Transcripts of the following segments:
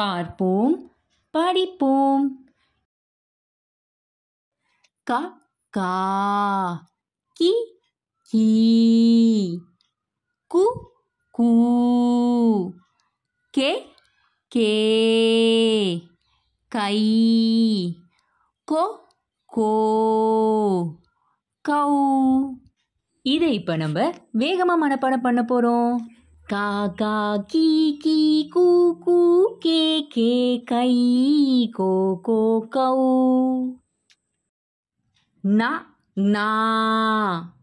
பார்ப்போம் படிப்போம் க கா கி கி கு கு கே கே கை கோ கோ கௌ இதை இப்போ நம்ம வேகமாக மனப்பாடம் பண்ண போகிறோம் かかききここけけかいここかお。な、な。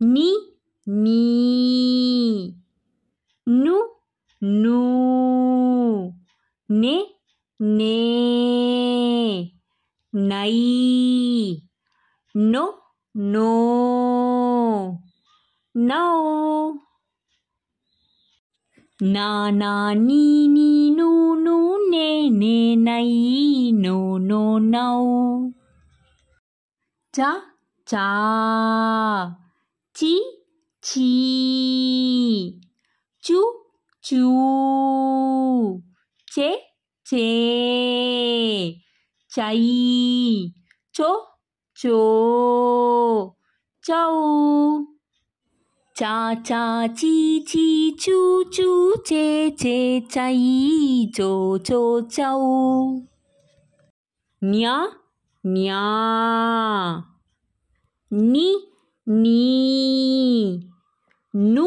に、に。ぬ、ぬ。ね、ね。ない。の、の。なお。南南尼尼努努 ne ne na i nono nao cha cha chi chi chu chu che che chai chou chou chou चा चा ची ची चू चू चे चे चई चो चो चौ न्या न्या नी नी नु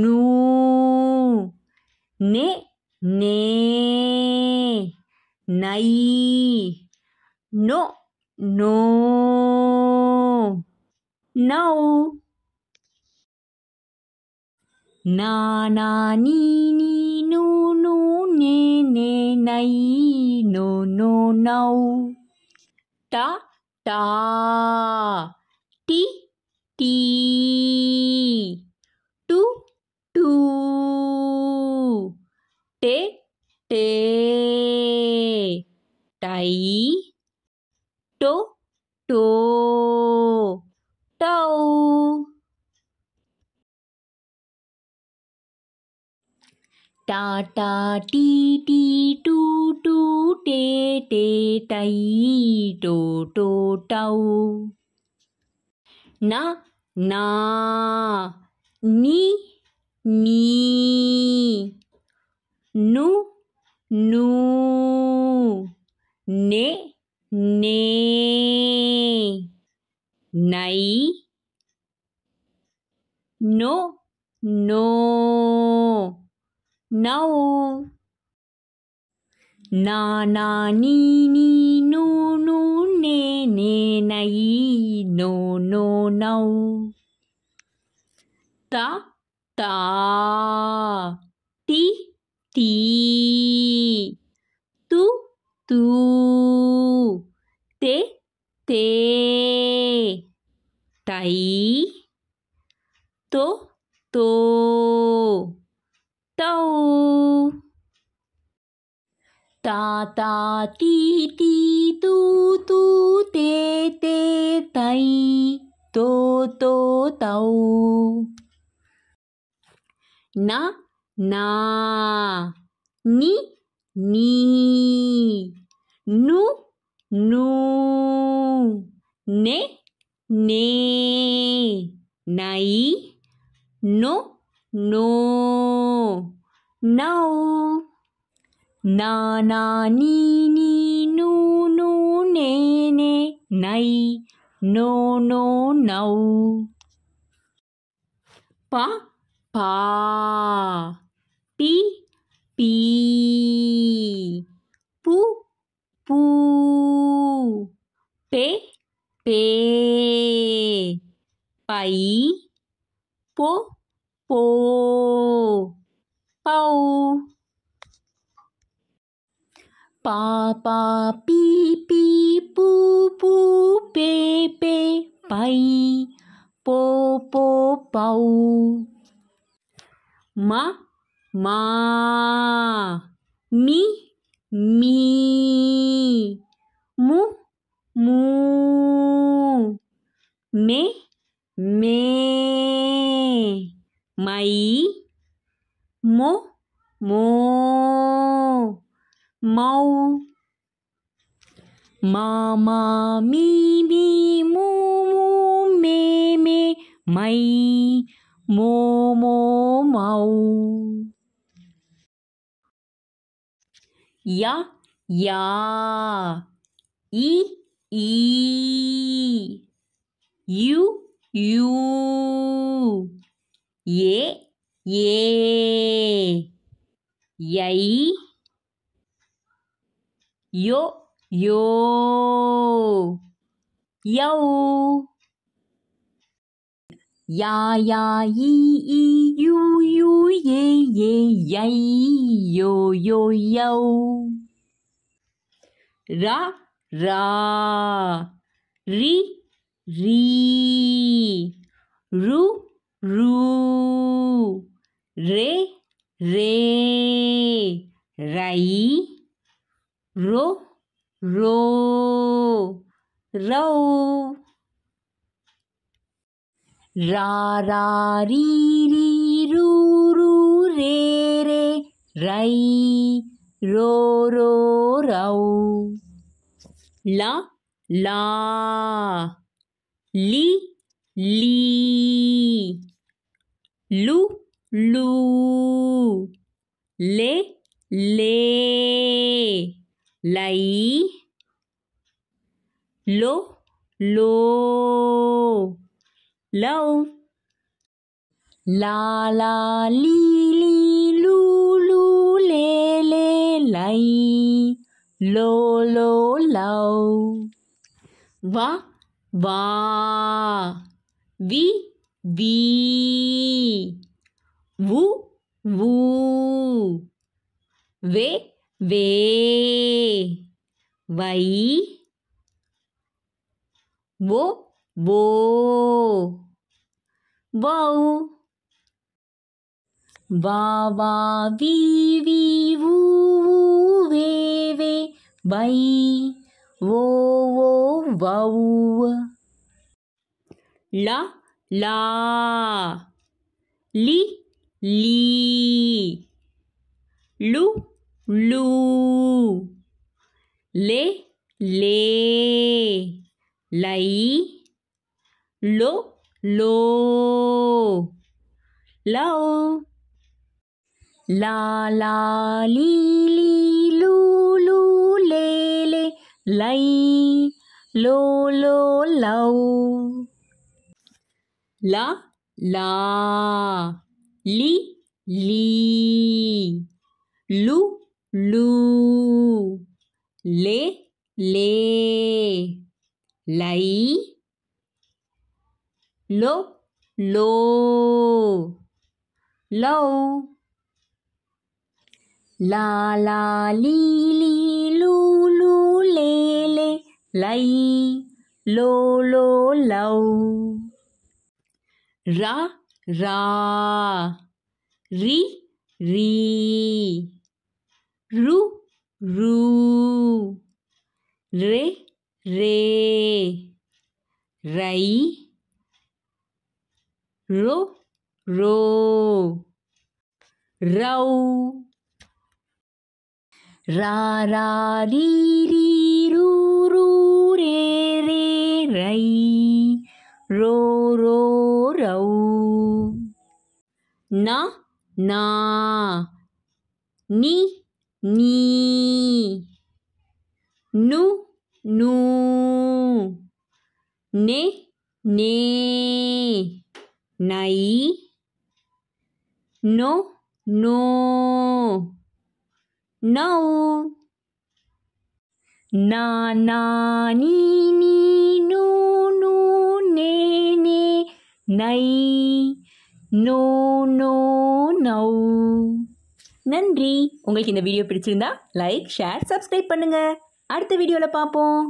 नु ने ने नई नो नो नौ ななににぬぬねねないののなうたたててととててたいとと टाटा टी टी टू टू टे टे टई टो टो टाऊ ना ना नी नी नु नु ने ने नई नो नो नौ नाना नी नू नू ने ने नई नो नो नौ ता ता ती ती तू तू ते ते तई तो तो トウ。タタティティトな、な、に、に、ぬ、い、の、の、no. No. Na na ni ni nu nu ne ne nay no no no. Pa pa pi pi pu pu pe pe pai po po bao ba ba bi bi bu bu bê bê bay bô bô bao ma ma mi mi まみミ、ももめめまいももまうややいいゆゆええやいよ yo yo ya ya yi yi yu yu ye ye yay yo yo yo ra ra ri ri ru ru re re ray ro रो रो रा रा री री रू रू रे रे रई रो रो रऊ ला ला ली ली लू लू ले ले लई Lo lo low. La la li li lu lu le le lai, lo lo low. Va va, vi vi, vu vu, ve ve, vai. वो वो वाऊ बाबा वी वी वू वू वे वे बै वो वो वाऊ ला ला ली ली लू लू ले ले ಲೈ ಲೋ ಲೋ ಲೌ ಲಾ ಲಾ ಲೀ ಲೀ ಲೂ ಲೂ ಲೇ ಲೇ ಲೈ ಲೋ ಲೋ ಲೌ ಲಾ ಲಾ ಲೀ ಲೀ ಲೂ ಲೂ ಲೇ ಲೇ lay lo, lo, low la la li li lu lu le le lay lo lo low ra ra ri ri ru ru re रे रई रो रो रऊ रा रा री री रू रू रे रे रई रो रो रऊ न ना नी नी नु nu நே நே நை நோ நோ நௌ நா நா நீ நீ nu nu நே நே நை நோ நோ நௌ நன்றி உங்களுக்கு இந்த வீடியோ பிடிச்சிருந்தா லைக் ஷேர் சப்ஸ்கிரைப் பண்ணுங்கள் அடுத்த வீடியோவில் பார்ப்போம்